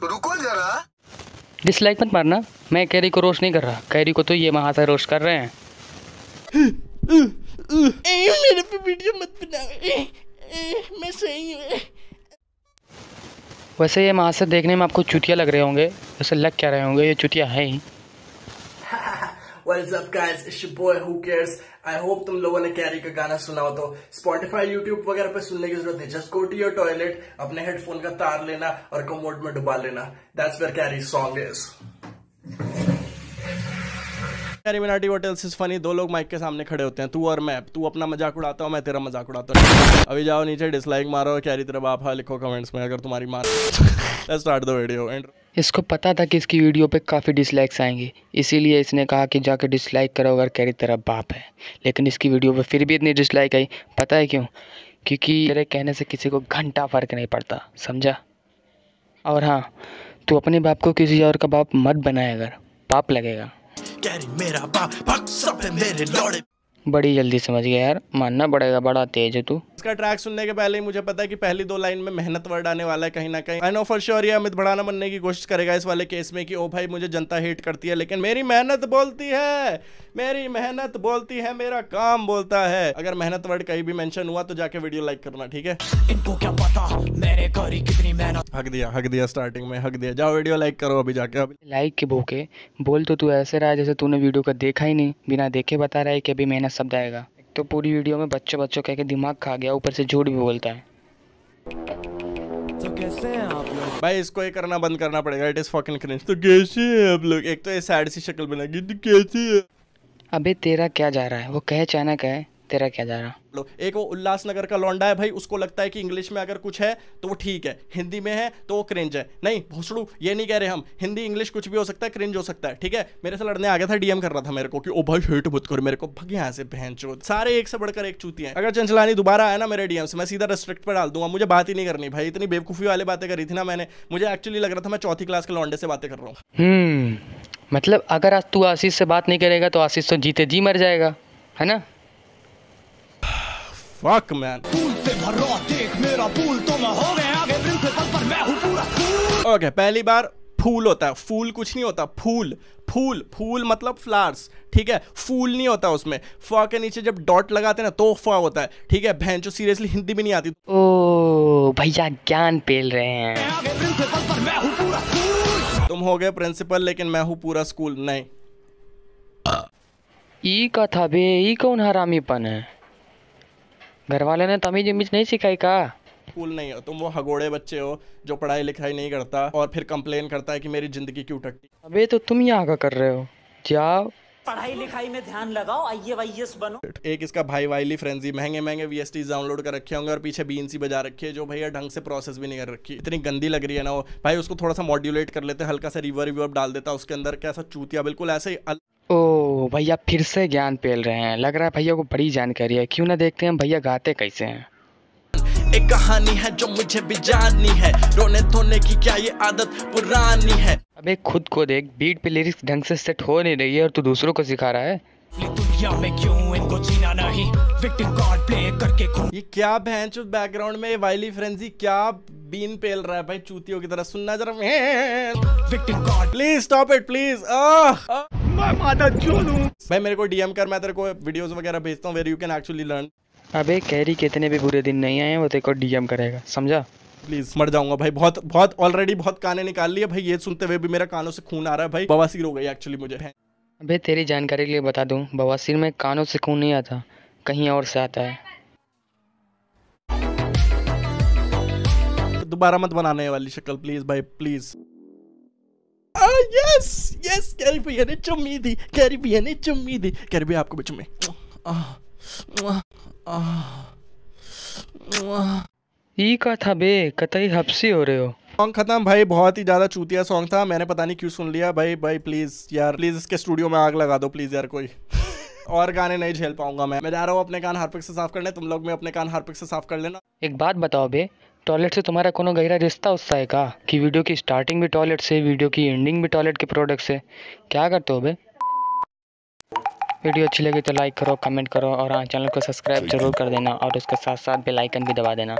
तो रुको जरा डिसलाइक मत मारना मैं कैरी को रोस्ट नहीं कर रहा कैरी को तो ये महाशय रोस्ट कर रहे हैं मेरे पे वीडियो मत बनाओ मैं सही हूँ वैसे ये महाशय देखने में आपको चुतिया लग रहे होंगे वैसे लग क्या रहे होंगे ये चुतिया है ही What is up guys? It's your boy Who Cares. I hope तुम लोगों ने कैरी का गाना सुना हो तो Spotify, YouTube वगैरह पे सुनने की जरूरत नहीं just go to your toilet अपने हेडफोन का तार लेना और कमोड में डुबा लेना That's where Carry song is. Carry Minati what is funny दो लोग माइक के सामने खड़े होते हैं तू और मैं तू अपना मजाक उड़ाता हूँ मैं तेरा मजाक उड़ाता हूँ अभी जाओ नीचे डिसलाइक मारो कैरी तेरा बाप हाँ लिखो कमेंट्स में अगर तुम्हारी मार स्टार्ट द वीडियो एंड इसको पता था कि इसकी वीडियो पे काफ़ी डिसलाइक्स आएंगे इसीलिए इसने कहा कि जाके डिसलाइक करो अगर कैरी तरह तेरा बाप है लेकिन इसकी वीडियो पे फिर भी इतनी डिसलाइक आई पता है क्यों क्योंकि तेरे कहने से किसी को घंटा फ़र्क नहीं पड़ता समझा और हाँ तो अपने बाप को किसी और का बाप मत बनाए अगर पाप लगेगा मेरा बाप सब है मेरे बड़ी जल्दी समझ गया यार मानना पड़ेगा बड़ा तेज है तू का ट्रैक सुनने के पहले ही मुझे पता है कि पहली दो लाइन में मेहनत वर्ड आने वाला है कहीं ना कहीं आई नो फॉर श्योर ये अमित भड़ाना बनने की कोशिश करेगा इस वाले केस में कि ओ भाई मुझे जनता हेट करती है लेकिन मेरी मेहनत बोलती है मेरी मेहनत बोलती है मेरा काम बोलता है अगर मेहनत वर्ड कहीं भी मेंशन हुआ तो जाके वीडियो लाइक करना ठीक है इनको क्या पता मेरे करी कितनी मेहनत हक दिया हक दिया स्टार्टिंग में हक दिया जाओ वीडियो लाइक करो अभी जाके अभी लाइक के बोके बोल तो तू ऐसे रहा जैसे तूने वीडियो का देखा ही नहीं बिना देखे बता रहा है कि अभी मेहनत शब्द आएगा तो पूरी वीडियो में बच्चों बच्चों कह के दिमाग खा गया ऊपर से झूठ भी बोलता है तो कैसे हैं आप लोग भाई इसको ये करना बंद करना पड़ेगा इट इज फकिंग क्रिंज तो कैसे हैं आप लोग एक तो ये सैड सी शक्ल बनाएगी तो कैसे है अबे तेरा क्या जा रहा है वो कहे चाइना कहे तेरा क्या जा रहा एक वो उल्लासनगर का लौंडा है भाई उसको लगता है कि इंग्लिश में अगर कुछ है तो वो ठीक है हिंदी में है तो वो क्रिंज है नहीं भोसड़ू ये नहीं कह रहे हम हिंदी इंग्लिश कुछ भी हो सकता है क्रिंज हो सकता है ठीक है मेरे से लड़ने आ गया था डीएम कर रहा था मेरे को कि ओ भाई हेट मत कर मेरे को भगया से बहन चो सारे एक से बढ़कर एक चूती है अगर चंचलानी दोबारा आया ना मेरे डीएम से मैं सीधा रेस्ट्रिक्ट पर डाल दूंगा मुझे बात ही नहीं करनी भाई इतनी बेवकूफ़ी वाली बातें करी थी ना मैंने मुझे एक्चुअली लग रहा था मैं चौथी क्लास के लौंडे से बातें कर रहा हूँ हम्म, मतलब अगर आज तू आशीष से बात नहीं करेगा तो आशीष तो जीते जी मर जाएगा है ना Fuck man. ओके तो okay, पहली बार फूल होता है फूल कुछ नहीं होता फूल फूल फूल मतलब फ्लावर्स ठीक है फूल नहीं होता उसमें फा के नीचे जब डॉट लगाते हैं ना तो फा होता है ठीक है बहन जो सीरियसली हिंदी भी नहीं आती ओ भैया ज्ञान पेल रहे हैं तुम हो गए प्रिंसिपल लेकिन मैं हूँ पूरा स्कूल नहीं ई कथा बे ई कौन हरामीपन है घर वाले ने तमीज उमीज नहीं सिखाई का स्कूल नहीं हो तुम वो हगोड़े बच्चे हो जो पढ़ाई लिखाई नहीं करता और फिर कंप्लेन करता है कि मेरी जिंदगी क्यों टकती अबे तो तुम यहाँ आगा कर रहे हो जाओ पढ़ाई लिखाई में ध्यान लगाओ आईएएस बनो एक इसका भाई वाइली फ्रेंजी महंगे महंगे वीएसटी डाउनलोड कर रखे होंगे और पीछे बीएनसी बजा रखी है जो भैया ढंग से प्रोसेस भी नहीं कर रखी इतनी गंदी लग रही है ना वो भाई उसको थोड़ा सा मॉड्यूलेट कर लेते हल्का सा रिवर रिवर्ब डाल देता उसके अंदर कैसा चूतिया बिल्कुल ऐसे ही ओ भैया फिर से ज्ञान पेल रहे हैं लग रहा है भैया को बड़ी जानकारी है क्यों ना देखते हैं भैया गाते कैसे हैं एक कहानी है जो मुझे भी जाननी है रोने धोने की क्या ये आदत पुरानी है अबे खुद को देख बीट पे लिरिक्स ढंग से सेट हो नहीं रही है और तू दूसरों को सिखा रहा है दुनिया में क्यों इनको जीना नहीं विक्टिम प्ले करके ये क्या बैकग्राउंड में वाइली फ्रेंजी क्या बीन पेल रहा है भाई चूतियों की तरह सुनना जरा victim please stop it please ah भाई मेरे को डीएम कर मैं तेरे को वीडियोस वगैरह भेजता हूँ where you can actually learn अबे कैरी कितने भी बुरे दिन नहीं आए वो तेरे को डीएम करेगा समझा प्लीज मर जाऊंगा भाई बहुत बहुत ऑलरेडी बहुत काने निकाल लिए भाई ये सुनते हुए भी मेरा कानों से खून आ रहा है भाई बवासीर हो गई एक्चुअली मुझे अबे तेरी जानकारी के लिए बता दूं बवासीर में कानों से खून नहीं आता कहीं और से आता है दोबारा मत बनाने वाली शक्ल प्लीज भाई please ah, yes yes Carry भैया ने चुम्मी दी कैरी भैया ने चुम्मी आपको बच्चों में ये का था बे कतई हपसी हो रहे हो सॉन्ग खत्म भाई बहुत ही ज्यादा चूतिया सॉन्ग था मैंने पता नहीं क्यों सुन लिया भाई भाई प्लीज यार प्लीज इसके स्टूडियो में आग लगा दो प्लीज यार कोई और गाने नहीं झेल पाऊंगा मैं मैं जा रहा हूँ अपने कान हार्पिक से साफ करने तुम लोग में अपने कान हार्पिक से साफ कर लेना एक बात बताओ बे टॉयलेट से तुम्हारा कोनो गहरा रिश्ता उत्साह है का कि वीडियो की स्टार्टिंग भी टॉयलेट से वीडियो की एंडिंग भी टॉयलेट के प्रोडक्ट से क्या करते हो बे वीडियो अच्छी लगी तो लाइक करो कमेंट करो और हाँ चैनल को सब्सक्राइब जरूर कर देना और उसके साथ साथ बेल आइकन भी दबा देना